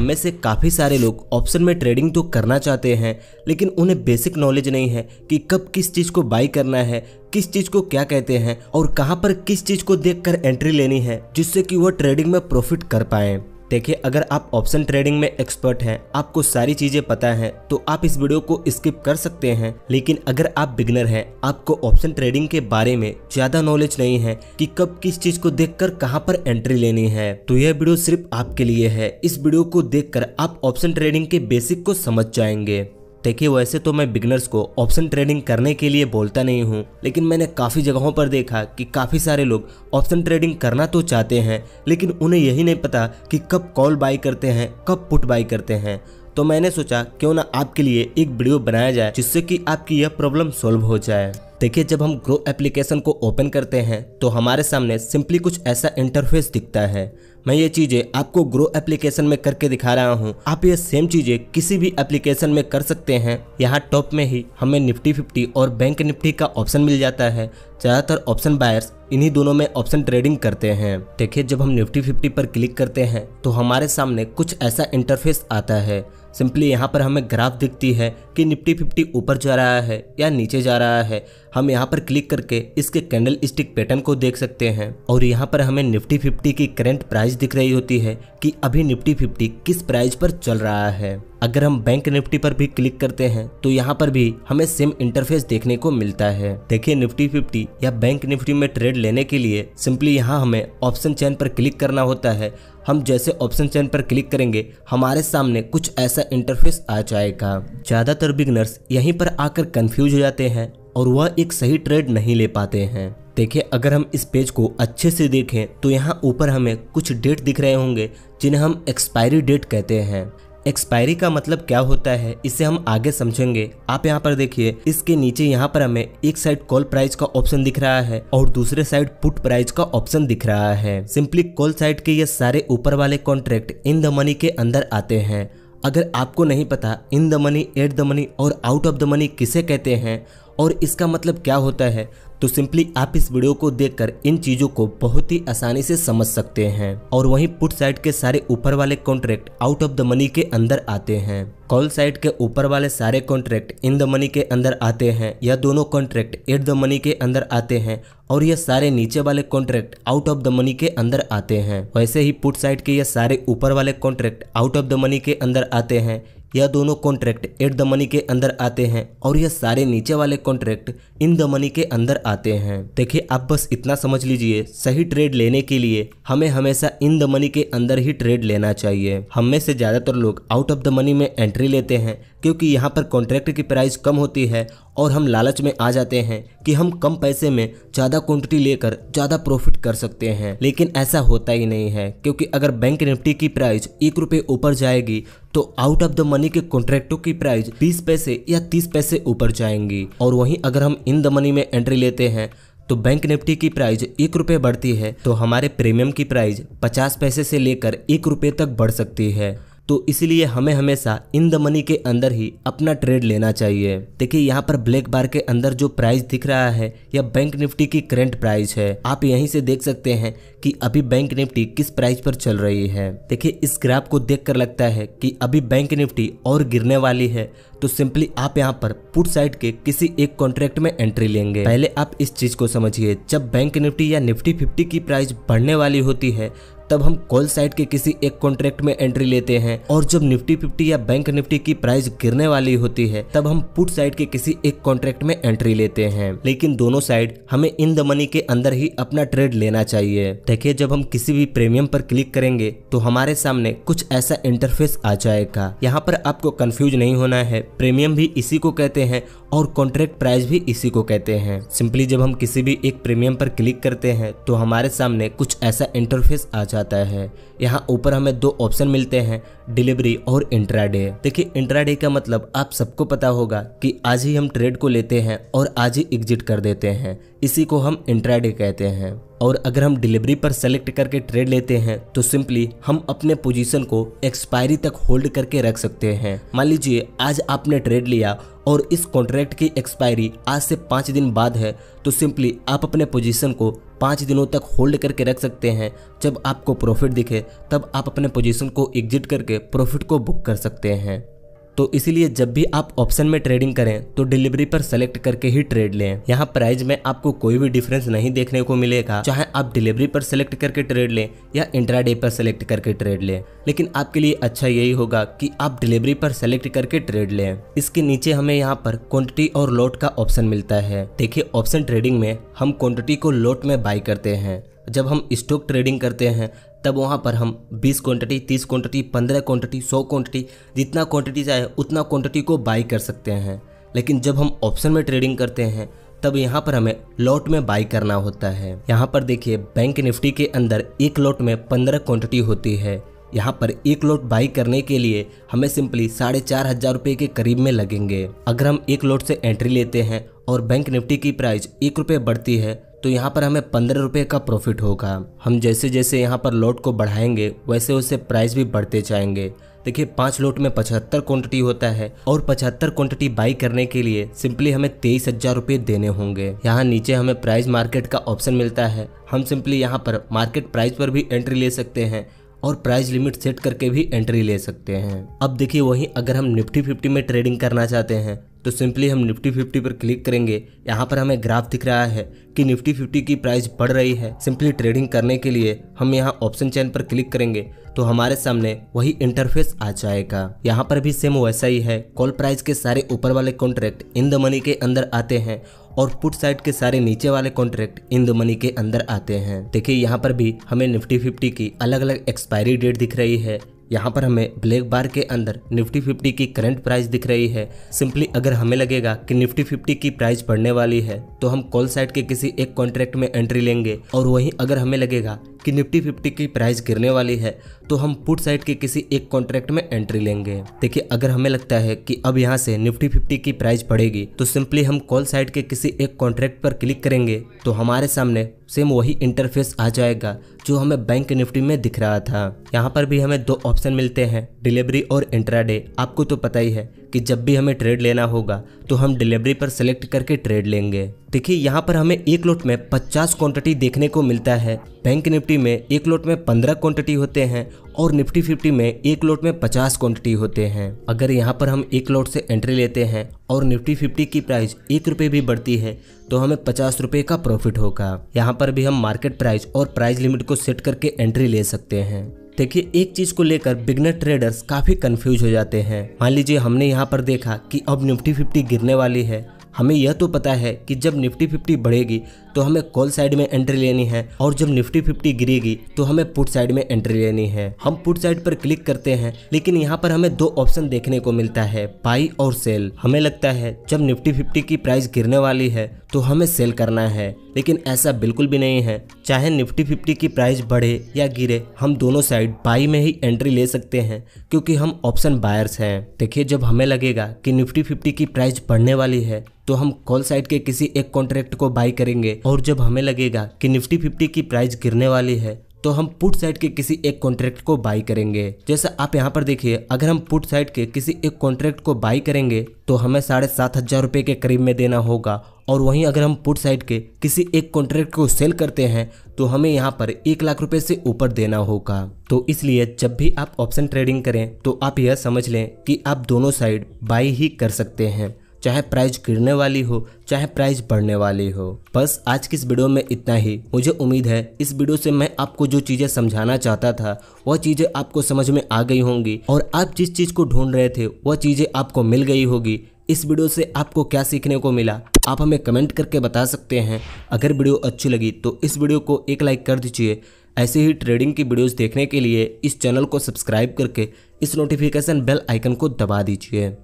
हम में से काफ़ी सारे लोग ऑप्शन में ट्रेडिंग तो करना चाहते हैं लेकिन उन्हें बेसिक नॉलेज नहीं है कि कब किस चीज़ को बाई करना है किस चीज़ को क्या कहते हैं और कहाँ पर किस चीज़ को देखकर एंट्री लेनी है जिससे कि वह ट्रेडिंग में प्रॉफिट कर पाएँ देखिए अगर आप ऑप्शन ट्रेडिंग में एक्सपर्ट हैं आपको सारी चीजें पता है तो आप इस वीडियो को स्किप कर सकते हैं लेकिन अगर आप बिगनर हैं आपको ऑप्शन ट्रेडिंग के बारे में ज्यादा नॉलेज नहीं है कि कब किस चीज को देखकर कहां पर एंट्री लेनी है तो यह वीडियो सिर्फ आपके लिए है इस वीडियो को देख आप ऑप्शन ट्रेडिंग के बेसिक को समझ जाएंगे देखिए वैसे तो मैं बिगनर्स को ऑप्शन ट्रेडिंग करने के लिए बोलता नहीं हूँ लेकिन मैंने काफ़ी जगहों पर देखा कि काफ़ी सारे लोग ऑप्शन ट्रेडिंग करना तो चाहते हैं लेकिन उन्हें यही नहीं पता कि कब कॉल बाई करते हैं कब पुट बाई करते हैं तो मैंने सोचा क्यों ना आपके लिए एक वीडियो बनाया जाए जिससे कि आपकी यह प्रॉब्लम सॉल्व हो जाए देखिए जब हम ग्रो एप्लीकेशन को ओपन करते हैं तो हमारे सामने सिंपली कुछ ऐसा इंटरफेस दिखता है मैं ये चीजें आपको ग्रो एप्लीकेशन में करके दिखा रहा हूँ आप ये सेम चीजें किसी भी एप्लीकेशन में कर सकते हैं यहाँ टॉप में ही हमें निफ्टी फिफ्टी और बैंक निफ्टी का ऑप्शन मिल जाता है ज़्यादातर ऑप्शन बायर्स इन्हीं दोनों में ऑप्शन ट्रेडिंग करते हैं देखिए जब हम निफ्टी फिफ्टी पर क्लिक करते हैं तो हमारे सामने कुछ ऐसा इंटरफेस आता है सिंपली यहाँ पर हमें ग्राफ दिखती है कि निफ्टी फिफ्टी ऊपर जा रहा है या नीचे जा रहा है हम यहाँ पर क्लिक करके इसके कैंडल स्टिक पैटर्न को देख सकते हैं और यहाँ पर हमें निफ्टी फिफ्टी की करेंट प्राइस दिख रही होती है कि अभी निफ्टी फिफ्टी किस प्राइस पर चल रहा है अगर हम बैंक निफ्टी पर भी क्लिक करते हैं तो यहाँ पर भी हमें सेम इंटरफेस देखने को मिलता है देखिए निफ्टी फिफ्टी या बैंक निफ्टी में ट्रेड लेने के लिए सिंपली यहाँ हमें ऑप्शन चैन पर क्लिक करना होता है हम जैसे ऑप्शन चैन पर क्लिक करेंगे हमारे सामने कुछ ऐसा इंटरफेस आ जाएगा ज्यादातर बिगनर्स यहीं पर आकर कंफ्यूज हो जाते हैं और वह एक सही ट्रेड नहीं ले पाते हैं देखिए अगर हम इस पेज को अच्छे से देखें तो यहाँ ऊपर हमें कुछ डेट दिख रहे होंगे जिन्हें हम एक्सपायरी डेट कहते हैं एक्सपायरी का मतलब क्या होता है इसे हम आगे समझेंगे आप यहाँ पर देखिए इसके नीचे यहाँ पर हमें एक साइड कॉल प्राइस का ऑप्शन दिख रहा है और दूसरे साइड पुट प्राइस का ऑप्शन दिख रहा है सिंपली कॉल साइड के ये सारे ऊपर वाले कॉन्ट्रैक्ट इन द मनी के अंदर आते हैं अगर आपको नहीं पता in the money at the money और आउट ऑफ द मनी किसे कहते हैं और इसका मतलब क्या होता है तो सिंपली आप इस वीडियो को देखकर इन चीजों को बहुत ही आसानी से समझ सकते हैं और वहीं पुट साइड के सारे ऊपर वाले contract out of the money के अंदर आते हैं कॉल साइड के ऊपर वाले सारे कॉन्ट्रैक्ट इन द मनी के अंदर आते हैं या दोनों कॉन्ट्रैक्ट एट द मनी के अंदर आते हैं और यह सारे नीचे वाले contract out of the money के अंदर आते हैं वैसे ही पुट साइड के यह सारे ऊपर वाले contract out of the money के अंदर आते हैं यह दोनों कॉन्ट्रैक्ट एट द मनी के अंदर आते हैं और यह सारे नीचे वाले कॉन्ट्रैक्ट इन द मनी के अंदर आते हैं देखिए आप बस इतना समझ लीजिए सही ट्रेड लेने के लिए हमें हमेशा इन द मनी के अंदर ही ट्रेड लेना चाहिए हम में से ज़्यादातर लोग आउट ऑफ द मनी में एंट्री लेते हैं क्योंकि यहाँ पर कॉन्ट्रैक्ट की प्राइस कम होती है और हम लालच में आ जाते हैं कि हम कम पैसे में ज़्यादा क्वांटिटी लेकर ज़्यादा प्रॉफिट कर सकते हैं लेकिन ऐसा होता ही नहीं है क्योंकि अगर बैंक निफ्टी की प्राइस एक रुपये ऊपर जाएगी तो आउट ऑफ द मनी के कॉन्ट्रैक्टों की प्राइस बीस पैसे या तीस पैसे ऊपर जाएंगी और वहीं अगर हम इन द मनी में एंट्री लेते हैं तो बैंक निफ्टी की प्राइस एक रुपये बढ़ती है तो हमारे प्रीमियम की प्राइस पचास पैसे से लेकर एक रुपये तक बढ़ सकती है तो इसलिए हमें हमेशा इन द मनी के अंदर ही अपना ट्रेड लेना चाहिए देखिए यहाँ पर ब्लैक बार के अंदर जो प्राइस दिख रहा है यह बैंक निफ्टी की करेंट प्राइस है आप यहीं से देख सकते हैं कि अभी बैंक निफ्टी किस प्राइस पर चल रही है देखिए इस ग्राफ को कर लगता है कि अभी बैंक निफ्टी और गिरने वाली है तो सिंपली आप यहाँ पर पुट साइड के किसी एक कॉन्ट्रैक्ट में एंट्री लेंगे पहले आप इस चीज को समझिए जब बैंक निफ्टी या निफ्टी फिफ्टी की प्राइस बढ़ने वाली होती है तब हम कॉल साइट के किसी एक कॉन्ट्रैक्ट में एंट्री लेते हैं और जब निफ्टी फिफ्टी या बैंक निफ्टी की प्राइस गिरने वाली होती है तब हम पुट साइड के किसी एक कॉन्ट्रैक्ट में एंट्री लेते हैं लेकिन दोनों साइड हमें इन द मनी के अंदर ही अपना ट्रेड लेना चाहिए देखिए जब हम किसी भी प्रीमियम पर क्लिक करेंगे तो हमारे सामने कुछ ऐसा इंटरफेस आ जाएगा यहाँ पर आपको कंफ्यूज नहीं होना है प्रीमियम भी इसी को कहते हैं और कॉन्ट्रैक्ट प्राइस भी इसी को कहते हैं सिंपली जब हम किसी भी एक प्रीमियम पर क्लिक करते हैं तो हमारे सामने कुछ ऐसा इंटरफेस आ जाता है यहाँ ऊपर हमें दो ऑप्शन मिलते हैं डिलीवरी और इंट्राडे देखिए इंट्राडे का मतलब आप सबको पता होगा कि आज ही हम ट्रेड को लेते हैं और आज ही एग्जिट कर देते हैं इसी को हम इंट्राडे कहते हैं और अगर हम डिलीवरी पर सेलेक्ट करके ट्रेड लेते हैं तो सिंपली हम अपने पोजीशन को एक्सपायरी तक होल्ड करके रख सकते हैं मान लीजिए आज आपने ट्रेड लिया और इस कॉन्ट्रैक्ट की एक्सपायरी आज से पाँच दिन बाद है तो सिंपली आप अपने पोजीशन को पाँच दिनों तक होल्ड करके रख सकते हैं जब आपको प्रॉफिट दिखे तब आप अपने पोजीशन को एग्जिट करके प्रॉफिट को बुक कर सकते हैं तो इसीलिए जब भी आप ऑप्शन में ट्रेडिंग करें तो डिलीवरी पर सेलेक्ट करके ही ट्रेड लें यहाँ प्राइस में आपको कोई भी डिफरेंस नहीं देखने को मिलेगा चाहे आप डिलीवरी पर सेलेक्ट करके ट्रेड लें या इंट्राडे पर सेलेक्ट करके ट्रेड लें लेकिन आपके लिए अच्छा यही होगा कि आप डिलीवरी पर सेलेक्ट करके ट्रेड लें इसके नीचे हमें यहाँ पर क्वान्टिटी और लोट का ऑप्शन मिलता है देखिये ऑप्शन ट्रेडिंग में हम क्वान्टिटी को लोट में बाई करते हैं जब हम स्टॉक ट्रेडिंग करते हैं तब वहाँ पर हम 20 क्वांटिटी 30 क्वांटिटी 15 क्वांटिटी 100 क्वांटिटी जितना क्वांटिटी चाहे उतना क्वांटिटी को बाई कर सकते हैं लेकिन जब हम ऑप्शन में ट्रेडिंग करते हैं तब यहाँ पर हमें लॉट में बाई करना होता है यहाँ पर देखिए बैंक निफ्टी के अंदर एक लॉट में पंद्रह क्वांटिटी होती है यहाँ पर एक लॉट बाई करने के लिए हमें सिंपली साढ़े चार हजार रुपये के करीब में लगेंगे अगर हम एक लॉट से एंट्री लेते हैं और बैंक निफ्टी की प्राइस एक रुपये बढ़ती है तो यहाँ पर हमें पंद्रह रुपये का प्रॉफिट होगा हम जैसे जैसे यहाँ पर लोट को बढ़ाएंगे वैसे वैसे प्राइस भी बढ़ते जाएंगे देखिए पांच लोट में पचहत्तर क्वांटिटी होता है और पचहत्तर क्वांटिटी बाई करने के लिए सिंपली हमें तेईस हजार रुपये देने होंगे यहाँ नीचे हमें प्राइस मार्केट का ऑप्शन मिलता है हम सिंपली यहाँ पर मार्केट प्राइस पर भी एंट्री ले सकते हैं और प्राइस लिमिट सेट करके भी एंट्री ले सकते हैं अब देखिए वही अगर हम निफ्टी फिफ्टी में ट्रेडिंग करना चाहते हैं तो सिंपली हम निफ्टी फिफ्टी पर क्लिक करेंगे यहाँ पर हमें ग्राफ दिख रहा है कि निफ्टी फिफ्टी की प्राइस बढ़ रही है सिंपली ट्रेडिंग करने के लिए हम यहाँ ऑप्शन चैन पर क्लिक करेंगे तो हमारे सामने वही इंटरफेस आ जाएगा यहाँ पर भी सेम वैसा ही है कॉल प्राइस के सारे ऊपर वाले कॉन्ट्रैक्ट इन द मनी के अंदर आते हैं और पुट साइड के सारे नीचे वाले कॉन्ट्रैक्ट इन द मनी के अंदर आते हैं देखिए यहाँ पर भी हमें निफ्टी फिफ्टी की अलग अलग एक्सपायरी डेट दिख रही है यहाँ पर हमें ब्लैक बार के अंदर निफ्टी फिफ्टी की करंट प्राइस दिख रही है सिंपली अगर हमें लगेगा कि निफ्टी फिफ्टी की प्राइस बढ़ने वाली है तो हम कॉल साइड के किसी एक कॉन्ट्रैक्ट में एंट्री लेंगे और वहीं अगर हमें लगेगा कि निफ्टी फिफ्टी की प्राइस गिरने वाली है तो हम पुट साइड के किसी एक कॉन्ट्रैक्ट में एंट्री लेंगे देखिए अगर हमें लगता है कि अब यहाँ से निफ्टी फिफ्टी की प्राइस पड़ेगी तो सिंपली हम कॉल साइड के किसी एक कॉन्ट्रैक्ट पर क्लिक करेंगे तो हमारे सामने सेम वही इंटरफेस आ जाएगा जो हमें बैंक निफ्टी में दिख रहा था यहाँ पर भी हमें दो ऑप्शन मिलते हैं डिलीवरी और इंट्राडे आपको तो पता ही है कि जब भी हमें ट्रेड लेना होगा तो हम डिलीवरी पर सेलेक्ट करके ट्रेड लेंगे देखिए यहाँ पर हमें एक लोट में 50 क्वांटिटी देखने को मिलता है बैंक निफ्टी में एक लोट में 15 क्वांटिटी होते हैं और निफ्टी फिफ्टी में एक लोट में पचास क्वांटिटी होते हैं अगर यहाँ पर हम एक लोट से एंट्री लेते हैं और निफ्टी फिफ्टी की प्राइस एक रुपये भी बढ़ती है तो हमें पचास रुपये का प्रॉफिट होगा यहाँ पर भी हम मार्केट प्राइस और प्राइस लिमिट को सेट करके एंट्री ले सकते हैं देखिए एक चीज को लेकर बिगनर ट्रेडर्स काफी कंफ्यूज हो जाते हैं मान लीजिए हमने यहाँ पर देखा कि अब निफ्टी फिफ्टी गिरने वाली है हमें यह तो पता है कि जब निफ्टी फिफ्टी बढ़ेगी तो हमें कॉल साइड में एंट्री लेनी है और जब निफ्टी फिफ्टी गिरेगी तो हमें पुट साइड में एंट्री लेनी है हम पुट साइड पर क्लिक करते हैं लेकिन यहाँ पर हमें दो ऑप्शन देखने को मिलता है बाई और सेल हमें लगता है जब निफ्टी फिफ्टी की प्राइस गिरने वाली है तो हमें सेल करना है लेकिन ऐसा बिल्कुल भी नहीं है चाहे निफ्टी फिफ्टी की प्राइस बढ़े या गिरे हम दोनों साइड बाई में ही एंट्री ले सकते हैं क्योंकि हम ऑप्शन बायर्स हैं देखिए जब हमें लगेगा कि निफ्टी फिफ्टी की प्राइस बढ़ने वाली है तो हम कॉल साइड के किसी एक कॉन्ट्रैक्ट को बाई करेंगे और जब हमें लगेगा कि निफ्टी फिफ्टी की प्राइस गिरने वाली है तो हम पुट साइड के किसी एक कॉन्ट्रैक्ट को बाई करेंगे जैसा आप यहाँ पर देखिए अगर हम पुट साइड के किसी एक कॉन्ट्रैक्ट को बाई करेंगे तो हमें साढ़े सात हजार रुपये के करीब में देना होगा और वहीं अगर हम पुट साइड के किसी एक कॉन्ट्रैक्ट को सेल करते हैं तो हमें यहाँ पर एक लाख रुपए से ऊपर देना होगा तो इसलिए जब भी आप ऑप्शन ट्रेडिंग करें तो आप यह समझ लें कि आप दोनों साइड बाई ही कर सकते हैं चाहे प्राइस गिरने वाली हो चाहे प्राइस बढ़ने वाली हो बस आज की इस वीडियो में इतना ही मुझे उम्मीद है इस वीडियो से मैं आपको जो चीज़ें समझाना चाहता था वह चीज़ें आपको समझ में आ गई होंगी और आप जिस चीज़ को ढूंढ रहे थे वह चीज़ें आपको मिल गई होगी इस वीडियो से आपको क्या सीखने को मिला आप हमें कमेंट करके बता सकते हैं अगर वीडियो अच्छी लगी तो इस वीडियो को एक लाइक कर दीजिए ऐसे ही ट्रेडिंग की वीडियोस देखने के लिए इस चैनल को सब्सक्राइब करके इस नोटिफिकेशन बेल आइकन को दबा दीजिए